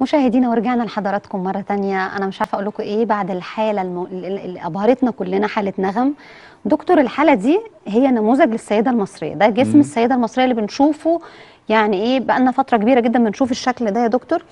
مشاهدينا ورجعنا لحضراتكم مره تانية انا مش عارفه اقول لكم ايه بعد الحاله الم... اللي ابهرتنا كلنا حاله نغم دكتور الحاله دي هي نموذج للسيده المصريه ده جسم السيده المصريه اللي بنشوفه يعني ايه بقى لنا فتره كبيره جدا بنشوف الشكل ده يا دكتور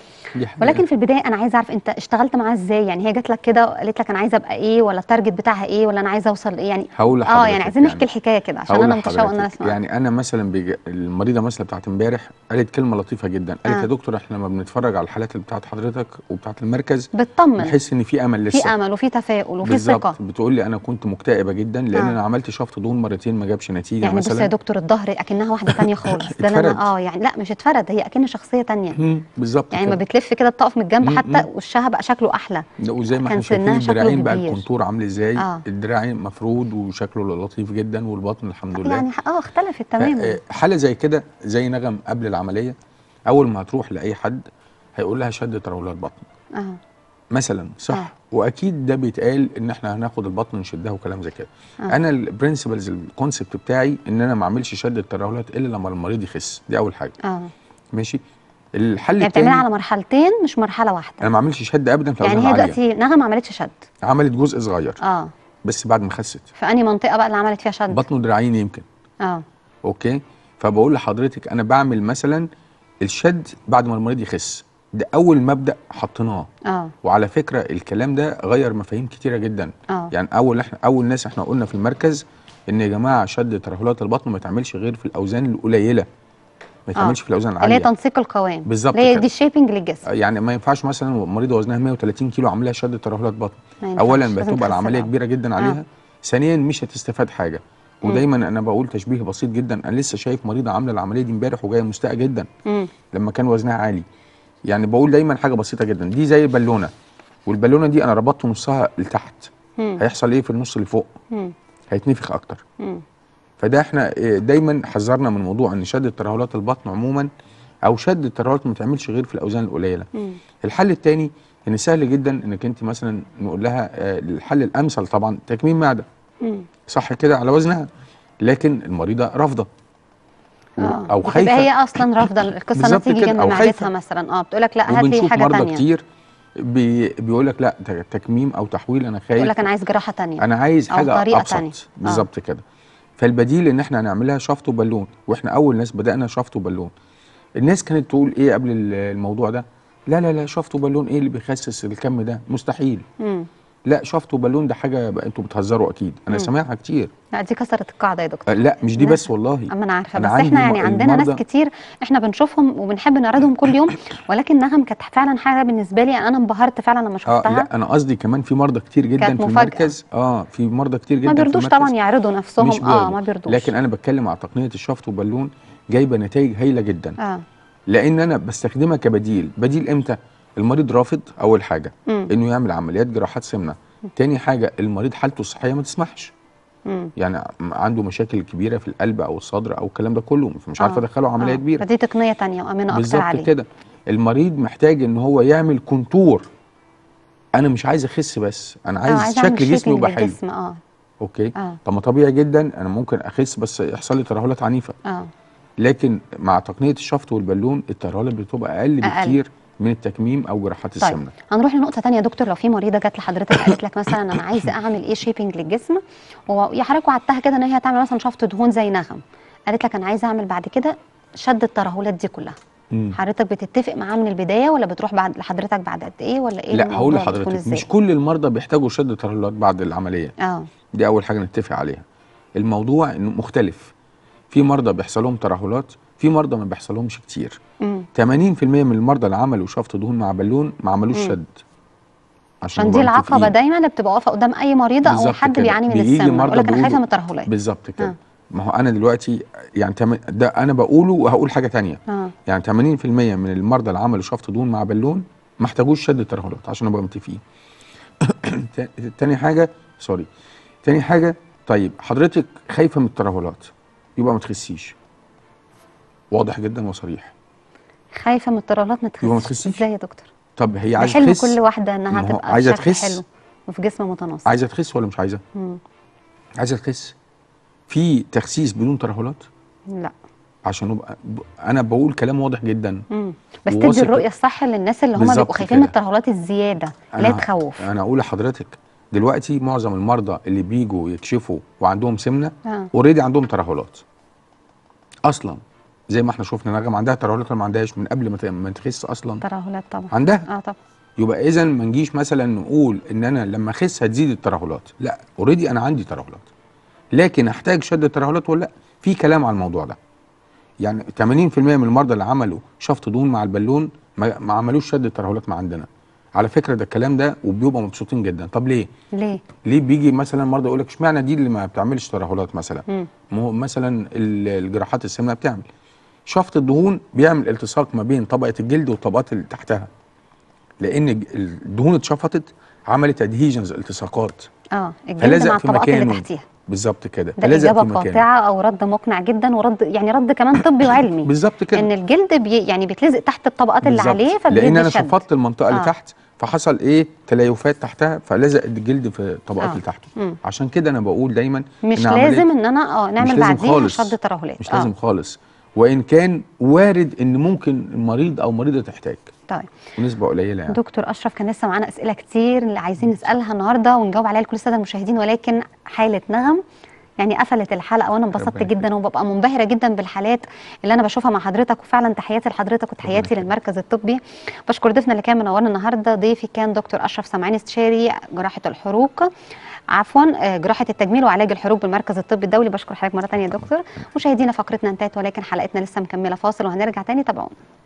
ولكن في البدايه انا عايزه اعرف انت اشتغلت معاها ازاي يعني هي جات لك كده قالت لك انا عايزه ابقى ايه ولا التارجت بتاعها ايه ولا انا عايزه اوصل ايه يعني هقول اه يعني عايزين يعني. نحكي يعني الحكايه كده عشان انا متشوق ان انا اسمع يعني انا مثلا بيج... المريضه مثلا بتاعت امبارح قالت كلمه لطيفه جدا قالت آه. يا دكتور احنا لما بنتفرج على الحالات اللي بتاعت حضرتك وبتاعت المركز بتطمن بحس ان في امل لسه في امل وفي تفاؤل وفي ثقه بتقول لي انا كنت مكتئبه جدا لان آه. انا عملت شفط دهون مرتين ما جابش نتيجه يعني مثلا يعني بص يا دكتور الظهر اكنها واحده ثانيه خالص ده انا اه يعني لا مش اتفرد هي اكن شخصيه تانية بالظبط يعني كده. ما بتلف كده الطقف من الجنب حتى وشها بقى شكله احلى وزي ما احنا شايفين الدراعين بقى الكونتور عامل ازاي آه. الدراع مفرود وشكله لطيف جدا والبطن الحمد لله يعني اه اختلفت آه، آه، تماما حاله زي كده زي نغم قبل العمليه اول ما هتروح لاي حد هيقول لها شده رولات بطن اه مثلا صح آه. واكيد ده بيتقال ان احنا هناخد البطن نشدها وكلام زي كده آه. انا البرنسبلز الكونسبت بتاعي ان انا ما اعملش شد الترهلات الا لما المريض يخس دي اول حاجه آه. ماشي الحل يعني بتعملها على مرحلتين مش مرحله واحده انا ما اعملش شد ابدا في يعني هي دلوقتي نغم ما عملتش شد عملت جزء صغير اه بس بعد ما خست في انهي منطقه بقى اللي عملت فيها شد بطن ودراعين يمكن اه اوكي فبقول لحضرتك انا بعمل مثلا الشد بعد ما المريض يخس ده اول مبدا حطيناه اه وعلى فكره الكلام ده غير مفاهيم كتيره جدا آه. يعني اول احنا اول ناس احنا قلنا في المركز ان يا جماعه شد ترهلات البطن ما يتعملش غير في الاوزان القليله ما يتعملش آه. في الاوزان العاليه اللي هي تنسيق القوام بالظبط اللي هي دي الشيبنج للجسم آه، يعني ما ينفعش مثلا مريضه وزنها 130 كيلو عاملها شد ترهلات بطن اولا بتبقى العمليه كبيره جدا آه. عليها آه. ثانيا مش هتستفاد حاجه ودايما انا بقول تشبيه بسيط جدا انا لسه شايف مريضه عامله العمليه دي امبارح وجايه مستاءه جدا مم. لما كان وزنها عالي يعني بقول دايما حاجه بسيطه جدا دي زي بالونه والبالونه دي انا ربطت نصها لتحت هيحصل ايه في النص اللي فوق هيتنفخ اكتر فده احنا آه، دايما حذرنا من موضوع ان شد ترهلات البطن عموما او شد الترهلات ما بتعملش غير في الاوزان القليله الحل الثاني ان سهل جدا انك انت مثلا نقول لها آه، الحل الامثل طبعا تكميم معده صح كده على وزنها لكن المريضه رافضه آه. او خايفه هي اصلا رافضه القصه نتيجه جنب معدتها مثلا اه بتقول لك لا هات لي حاجه ثانيه كتير بي بيقول لك لا تكميم او تحويل انا خايف يقول لك انا عايز جراحه ثانيه انا عايز حاجه طريقة ثانيه آه. بالظبط كده فالبديل ان احنا هنعملها شفط وبالون واحنا اول ناس بدانا شفط وبالون الناس كانت تقول ايه قبل الموضوع ده لا لا لا شفط وبالون ايه اللي بيخسس الكم ده مستحيل مم. لا شفط وبالون ده حاجه انتوا بتهزروا اكيد انا سامعها كتير لا دي كسرت القاعده يا دكتور أه، لا مش دي بس والله اما انا عارفه بس احنا يعني عندنا ناس كتير احنا بنشوفهم وبنحب نعرضهم كل يوم ولكن نغم كانت فعلا حاجه بالنسبه لي انا انبهرت فعلا لما شفتها آه لا انا قصدي كمان في مرضى كتير جدا في المركز اه في مرضى كتير جدا ما بيرضوش طبعا يعرضوا نفسهم مش اه ما بيرضوش لكن انا بتكلم على تقنيه الشفط وبالون جايبه نتائج هايله جدا آه. لان انا بستخدمها كبديل بديل امتى المريض رافض اول حاجه مم. انه يعمل عمليات جراحات سمنه مم. تاني حاجه المريض حالته الصحيه ما تسمحش مم. يعني عنده مشاكل كبيره في القلب او الصدر او الكلام ده كله فمش عارف آه. ادخله عمليه آه. كبيره فدي تقنيه تانية وامنه اكتر بالظبط كده المريض محتاج ان هو يعمل كونتور انا مش عايز اخس بس انا آه، عايز, عايز شكل جسمي يبقى حلو اه اوكي آه. طب ما طبيعي جدا انا ممكن اخس بس يحصل لي ترهلات عنيفه آه. لكن مع تقنيه الشفط والبالون الترهلات بتبقى اقل بكتير أقل. من التكميم او جراحات طيب. السمنه هنروح لنقطه ثانيه يا دكتور لو في مريضه جت لحضرتك قالت لك مثلا انا عايزه اعمل ايه شيبنج للجسم ويحركوا عدتها كده ان هي هتعمل مثلا شفط دهون زي نغم قالت لك انا عايزه اعمل بعد كده شد الترهلات دي كلها حضرتك بتتفق معاه من البدايه ولا بتروح بعد لحضرتك بعد قد ايه ولا ايه لا هقول لحضرتك مش كل المرضى بيحتاجوا شد ترهلات بعد العمليه اه دي اول حاجه نتفق عليها الموضوع مختلف في مرضى بيحصل لهم ترهلات في مرضى ما بيحصلهمش كتير مم. 80% من المرضى اللي عملوا شفط دهون مع بالون ما عملوش شد عشان دي العقبه دايما اللي بتبقى واقفه قدام اي مريضه او حد بيعاني من السمنه يقول لك انا خايفه من الترهلات بالظبط كده آه. ما هو انا دلوقتي يعني تم... ده انا بقوله وهقول حاجه ثانيه آه. يعني 80% من المرضى اللي عملوا شفط دهون مع بالون ما احتاجوش شد ترهلات عشان ابقى متفقين تاني حاجه سوري تاني حاجه طيب حضرتك خايفه من الترهلات يبقى ما تخسيش واضح جدا وصريح خايفه من الترهلات ما تخسش ازاي يا دكتور طب هي عايزه تخس كل واحده انها تبقى عايزه تخس حلو وفي جسم متناسق عايزه تخس ولا مش عايزه مم. عايزه تخس في تخسيس بدون ترهلات لا عشان نبقى انا بقول كلام واضح جدا مم. بس تدي الرؤيه الصح للناس اللي هم بيبقوا خايفين من الترهلات الزياده لا تخوف انا اقول لحضرتك دلوقتي معظم المرضى اللي بيجوا يكشفوا وعندهم سمنه اوريدي عندهم ترهلات اصلا زي ما احنا شفنا نغم عندها ترهلات ولا ما عندهاش من قبل ما تخس اصلا ترهلات طبعا عندها اه طبعا يبقى اذا ما نجيش مثلا نقول ان انا لما اخس هتزيد الترهلات لا اوريدي انا عندي ترهلات لكن احتاج شد الترهلات ولا لا في كلام على الموضوع ده يعني 80% من المرضى اللي عملوا شفط دهون مع البالون ما, عملوش شد الترهلات ما عندنا على فكره ده الكلام ده وبيبقى مبسوطين جدا طب ليه ليه ليه بيجي مثلا مرضى يقول لك اشمعنى دي اللي ما بتعملش ترهلات مثلا مو مثلا الجراحات السمنه بتعمل شفط الدهون بيعمل التصاق ما بين طبقه الجلد والطبقات اللي تحتها لان الدهون اتشفطت عملت ادهيجنز التصاقات اه الجلد مع الطبقات اللي تحتيها بالظبط كده ده إجابة قاطعة أو رد مقنع جدا ورد يعني رد كمان طبي وعلمي بالظبط كده إن الجلد بي يعني بيتلزق تحت الطبقات اللي عليه فبيتلزق لأن أنا شفطت المنطقة آه. اللي تحت فحصل إيه تليفات تحتها فلزق الجلد في الطبقات آه. اللي تحته مم. عشان كده أنا بقول دايما مش إن إيه؟ لازم إن أنا أه نعمل بعدين شد ترهلات مش آه. لازم خالص وان كان وارد ان ممكن المريض او المريضه تحتاج طيب ونسبه قليله يعني دكتور اشرف كان لسه معانا اسئله كتير اللي عايزين نسالها النهارده ونجاوب عليها لكل الساده المشاهدين ولكن حاله نغم يعني قفلت الحلقه وانا انبسطت جدا وببقى منبهره جدا بالحالات اللي انا بشوفها مع حضرتك وفعلا تحياتي لحضرتك وتحياتي للمركز الطبي بشكر ضيفنا اللي كان منورنا النهارده ضيفي كان دكتور اشرف سمعان استشاري جراحه الحروق عفوا آه، جراحه التجميل وعلاج الحروق بالمركز الطبي الدولي بشكر حضرتك مره ثانيه يا دكتور مشاهدينا فقرتنا انتهت ولكن حلقتنا لسه مكمله فاصل وهنرجع ثاني تابعونا